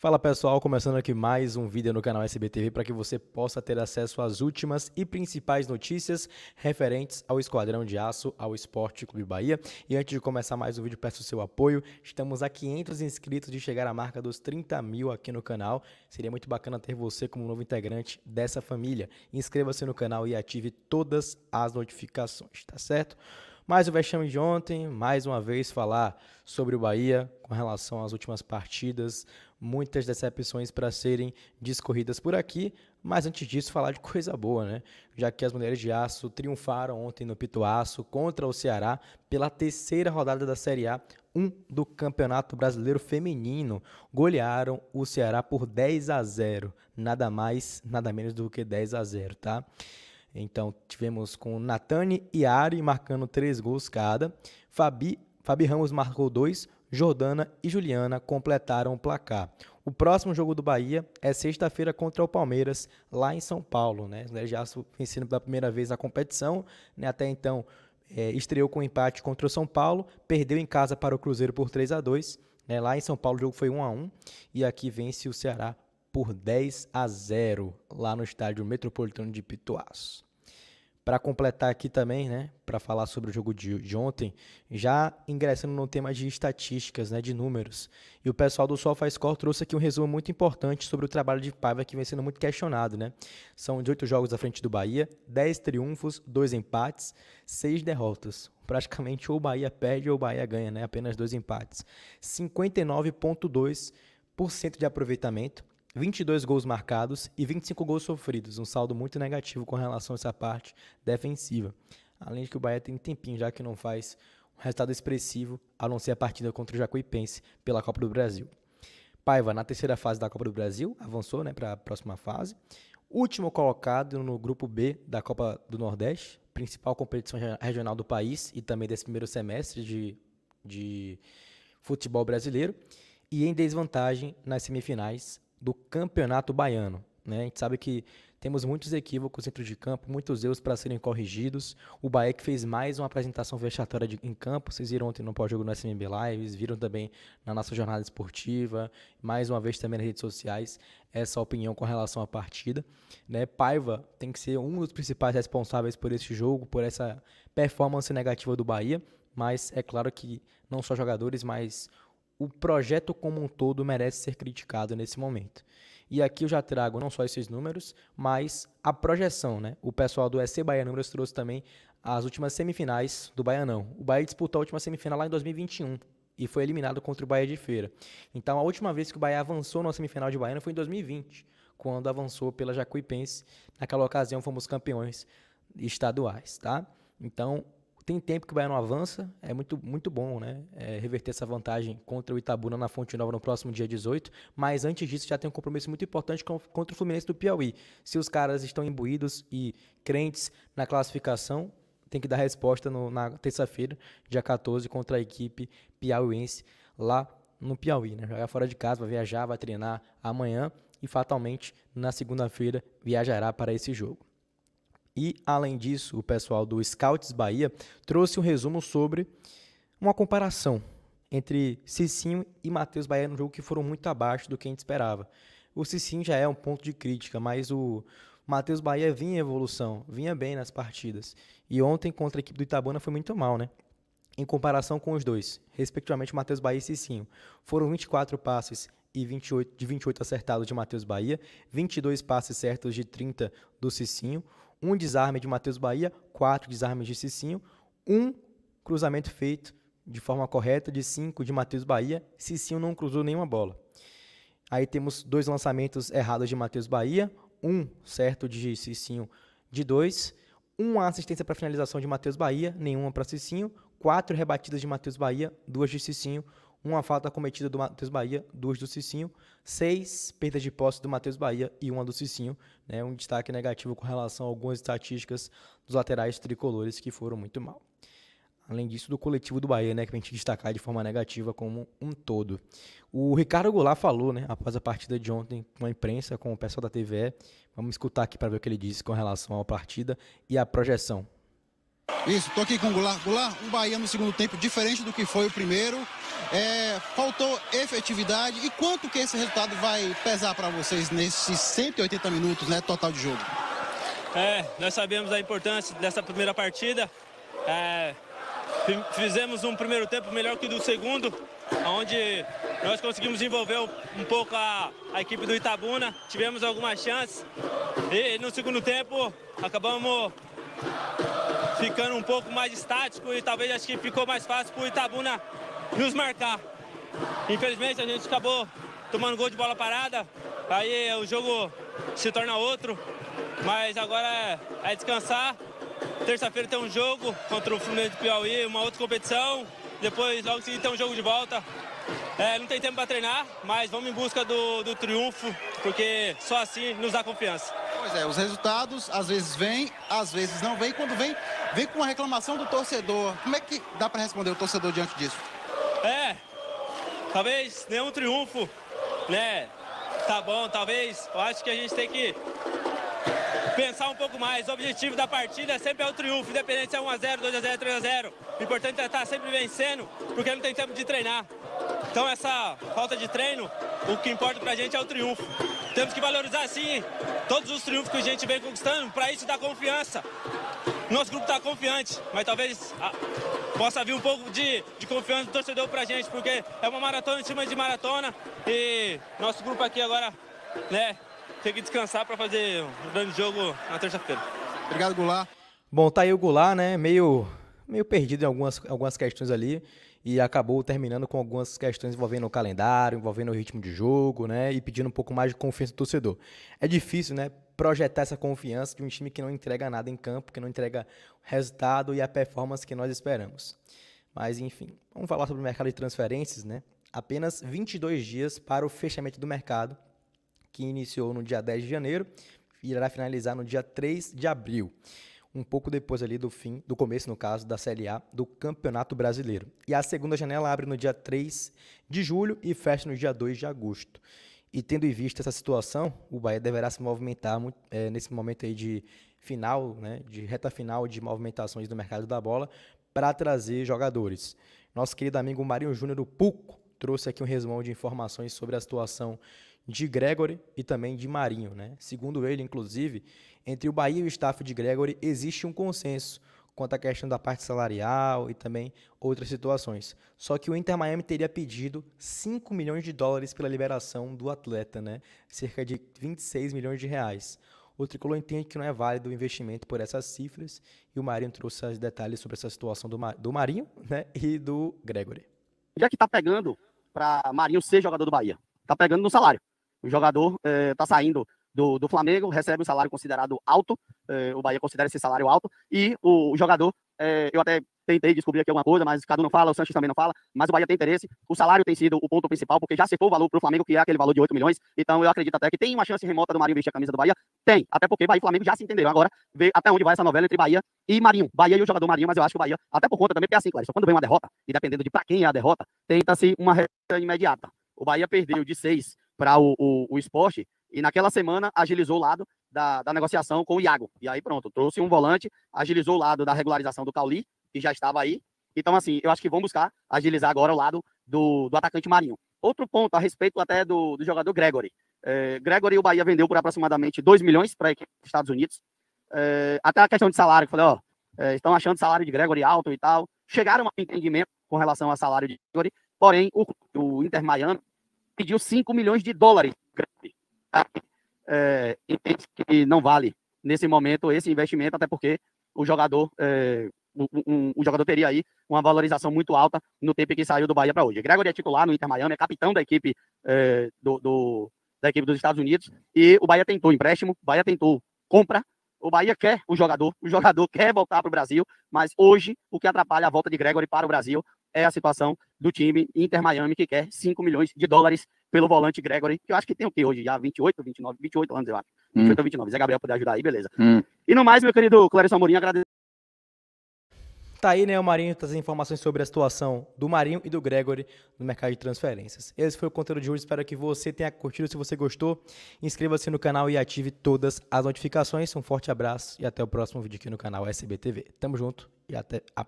Fala pessoal, começando aqui mais um vídeo no canal SBTV para que você possa ter acesso às últimas e principais notícias referentes ao Esquadrão de Aço, ao Esporte Clube Bahia. E antes de começar mais o vídeo, peço o seu apoio. Estamos a 500 inscritos de chegar à marca dos 30 mil aqui no canal. Seria muito bacana ter você como novo integrante dessa família. Inscreva-se no canal e ative todas as notificações, tá certo? Mais o vexame de ontem, mais uma vez falar sobre o Bahia com relação às últimas partidas, muitas decepções para serem discorridas por aqui, mas antes disso falar de coisa boa, né? Já que as mulheres de aço triunfaram ontem no Pituaço contra o Ceará pela terceira rodada da Série A um do Campeonato Brasileiro Feminino, golearam o Ceará por 10 a 0, nada mais, nada menos do que 10 a 0, tá? Então, tivemos com Natane e Ari marcando três gols cada, Fabi Fabi Ramos marcou dois, Jordana e Juliana completaram o placar. O próximo jogo do Bahia é sexta-feira contra o Palmeiras, lá em São Paulo. Né? já vencendo pela primeira vez a competição, né? até então é, estreou com um empate contra o São Paulo, perdeu em casa para o Cruzeiro por 3 a 2 né? Lá em São Paulo o jogo foi 1 a 1 e aqui vence o Ceará por 10 a 0 lá no estádio Metropolitano de Pituaço. Para completar aqui também, né, para falar sobre o jogo de, de, ontem, já ingressando no tema de estatísticas, né, de números. E o pessoal do SofaScore trouxe aqui um resumo muito importante sobre o trabalho de Paiva que vem sendo muito questionado, né? São 18 jogos à frente do Bahia, 10 triunfos, 2 empates, 6 derrotas. Praticamente ou o Bahia perde ou o Bahia ganha, né? Apenas dois empates. 59.2% de aproveitamento 22 gols marcados e 25 gols sofridos, um saldo muito negativo com relação a essa parte defensiva. Além de que o Bahia tem um tempinho já que não faz um resultado expressivo, a não ser a partida contra o Jacuipense pela Copa do Brasil. Paiva, na terceira fase da Copa do Brasil, avançou né, para a próxima fase. Último colocado no grupo B da Copa do Nordeste, principal competição regional do país e também desse primeiro semestre de, de futebol brasileiro. E em desvantagem nas semifinais do Campeonato Baiano. Né? A gente sabe que temos muitos equívocos dentro de campo, muitos erros para serem corrigidos. O Bahia que fez mais uma apresentação vexatória de, em campo. Vocês viram ontem no pós-jogo no SMB Lives, viram também na nossa jornada esportiva, mais uma vez também nas redes sociais, essa opinião com relação à partida. Né? Paiva tem que ser um dos principais responsáveis por esse jogo, por essa performance negativa do Bahia. Mas é claro que não só jogadores, mas o projeto como um todo merece ser criticado nesse momento. E aqui eu já trago não só esses números, mas a projeção, né? O pessoal do EC Bahia Números trouxe também as últimas semifinais do Baianão. O Bahia disputou a última semifinal lá em 2021 e foi eliminado contra o Bahia de Feira. Então a última vez que o Bahia avançou na semifinal de Baiana foi em 2020, quando avançou pela Jacuipense. Naquela ocasião fomos campeões estaduais, tá? Então, tem tempo que o Bahia não avança, é muito, muito bom, né? É, reverter essa vantagem contra o Itabuna na Fonte Nova no próximo dia 18. Mas antes disso, já tem um compromisso muito importante com, contra o Fluminense do Piauí. Se os caras estão imbuídos e crentes na classificação, tem que dar resposta no, na terça-feira, dia 14, contra a equipe piauiense lá no Piauí, né? Jogar fora de casa, vai viajar, vai treinar amanhã e fatalmente na segunda-feira viajará para esse jogo. E, além disso, o pessoal do Scouts Bahia trouxe um resumo sobre uma comparação entre Cicinho e Matheus Bahia no jogo que foram muito abaixo do que a gente esperava. O Cicinho já é um ponto de crítica, mas o Matheus Bahia vinha em evolução, vinha bem nas partidas. E ontem contra a equipe do Itabana foi muito mal, né? Em comparação com os dois, respectivamente Matheus Bahia e Cicinho. Foram 24 passes e 28, de 28 acertados de Matheus Bahia, 22 passes certos de 30 do Cicinho, um desarme de Matheus Bahia, quatro desarmes de Cicinho, um cruzamento feito de forma correta de cinco de Matheus Bahia, Cicinho não cruzou nenhuma bola. Aí temos dois lançamentos errados de Matheus Bahia, um certo de Cicinho de dois, uma assistência para finalização de Matheus Bahia, nenhuma para Cicinho, quatro rebatidas de Matheus Bahia, duas de Cicinho, uma falta cometida do Matheus Bahia, duas do Cicinho, seis perdas de posse do Matheus Bahia e uma do Cicinho. Né? Um destaque negativo com relação a algumas estatísticas dos laterais tricolores que foram muito mal. Além disso, do coletivo do Bahia, né, que a gente destacar de forma negativa como um todo. O Ricardo Goulart falou, né, após a partida de ontem com a imprensa, com o pessoal da TVE. Vamos escutar aqui para ver o que ele disse com relação à partida e à projeção isso, estou aqui com o Goulart. Goulart, um Bahia no segundo tempo diferente do que foi o primeiro. É, faltou efetividade. E quanto que esse resultado vai pesar para vocês nesses 180 minutos né, total de jogo? É, nós sabemos a importância dessa primeira partida. É, fizemos um primeiro tempo melhor que o do segundo, onde nós conseguimos envolver um pouco a, a equipe do Itabuna. Tivemos algumas chances. E no segundo tempo acabamos ficando um pouco mais estático e talvez acho que ficou mais fácil para o Itabuna nos marcar. Infelizmente a gente acabou tomando gol de bola parada, aí o jogo se torna outro, mas agora é, é descansar. Terça-feira tem um jogo contra o Fluminense do Piauí, uma outra competição. Depois, logo seguinte, tem um jogo de volta. É, não tem tempo para treinar, mas vamos em busca do, do triunfo, porque só assim nos dá confiança. Pois é, os resultados às vezes vêm, às vezes não vêm. Quando vem, vem com uma reclamação do torcedor. Como é que dá para responder o torcedor diante disso? É, talvez nenhum triunfo, né? Tá bom, talvez. Eu acho que a gente tem que pensar um pouco mais. O objetivo da partida sempre é o triunfo, independente se é 1x0, 2x0, 3x0. O importante é estar tá sempre vencendo, porque não tem tempo de treinar. Então essa falta de treino, o que importa pra gente é o triunfo. Temos que valorizar sim todos os triunfos que a gente vem conquistando, para isso dar confiança. Nosso grupo está confiante, mas talvez a, ah, possa vir um pouco de, de confiança do torcedor para a gente, porque é uma maratona em cima de maratona e nosso grupo aqui agora, né, tem que descansar para fazer um grande jogo na terça-feira. Obrigado, Goulart. Bom, tá aí o Goulart, né, meio, meio perdido em algumas, algumas questões ali e acabou terminando com algumas questões envolvendo o calendário, envolvendo o ritmo de jogo, né? E pedindo um pouco mais de confiança do torcedor. É difícil, né? Projetar essa confiança de um time que não entrega nada em campo, que não entrega resultado e a performance que nós esperamos. Mas, enfim, vamos falar sobre o mercado de transferências, né? Apenas 22 dias para o fechamento do mercado, que iniciou no dia 10 de janeiro e irá finalizar no dia 3 de abril um pouco depois ali do fim, do começo, no caso, da Série A do Campeonato Brasileiro. E a segunda janela abre no dia 3 de julho e fecha no dia 2 de agosto. E tendo em vista essa situação, o Bahia deverá se movimentar é, nesse momento aí de final, né, de reta final de movimentações do mercado da bola para trazer jogadores. Nosso querido amigo Marinho Júnior do Puco trouxe aqui um resumão de informações sobre a situação de Gregory e também de Marinho. Né? Segundo ele, inclusive, entre o Bahia e o staff de Gregory existe um consenso quanto à questão da parte salarial e também outras situações. Só que o Inter Miami teria pedido 5 milhões de dólares pela liberação do atleta, né? cerca de 26 milhões de reais. O Tricolor entende que não é válido o investimento por essas cifras e o Marinho trouxe os detalhes sobre essa situação do, Mar... do Marinho né? e do Gregory. Já que está pegando para Marinho ser jogador do Bahia, está pegando no salário. O jogador está eh, saindo do, do, Flamengo, recebe um salário considerado alto, eh, o Bahia considera esse salário alto, e o, o jogador, eh, eu até tentei descobrir aqui alguma coisa, mas Cadu não fala, o Sanches também não fala, mas o Bahia tem interesse, o salário tem sido o ponto principal, porque já acertou o valor para o Flamengo, que é aquele valor de 8 milhões, então eu acredito até que tem uma chance remota do Marinho vestir a camisa do Bahia, tem, até porque Bahia e Flamengo já se entenderam, agora ver até onde vai essa novela entre Bahia e Marinho, Bahia e o jogador Marinho, mas eu acho que o Bahia, até por conta também, porque é assim, Clarissa, quando vem uma derrota, e dependendo de para quem é a derrota, tenta-se tá, assim, uma reta imediata, o Bahia perdeu de 6 para o, o, o, esporte. E naquela semana agilizou o lado da, da negociação com o Iago. E aí pronto, trouxe um volante, agilizou o lado da regularização do Cauli, que já estava aí. Então, assim, eu acho que vão buscar agilizar agora o lado do, do atacante Marinho. Outro ponto a respeito até do, do jogador Gregory. É, Gregory, o Bahia vendeu por aproximadamente 2 milhões para a equipe dos Estados Unidos. É, até a questão de salário, que falei, ó, é, estão achando o salário de Gregory alto e tal. Chegaram a um entendimento com relação ao salário de Gregory, porém, o, o Inter Miami pediu 5 milhões de dólares. É, entende que não vale nesse momento esse investimento, até porque o jogador, é, um, um jogador teria aí uma valorização muito alta no tempo que saiu do Bahia para hoje. Gregory é titular no Inter Miami, é capitão da equipe é, do, do, da equipe dos Estados Unidos e o Bahia tentou empréstimo, o Bahia tentou compra, o Bahia quer o jogador, o jogador quer voltar para o Brasil, mas hoje o que atrapalha a volta de Gregory para o Brasil é a situação do time Inter Miami, que quer 5 milhões de dólares pelo volante Gregory, que eu acho que tem o que hoje já? 28, 29, 28 anos, eu acho. 28 hum. 29. Zé Gabriel puder ajudar aí, beleza. Hum. E no mais, meu querido Clarissa Amorim, agradeço. Tá aí, né, o Marinho, tá as informações sobre a situação do Marinho e do Gregory no mercado de transferências. Esse foi o conteúdo de hoje, espero que você tenha curtido. Se você gostou, inscreva-se no canal e ative todas as notificações. Um forte abraço e até o próximo vídeo aqui no canal SBTV. Tamo junto e até a próxima.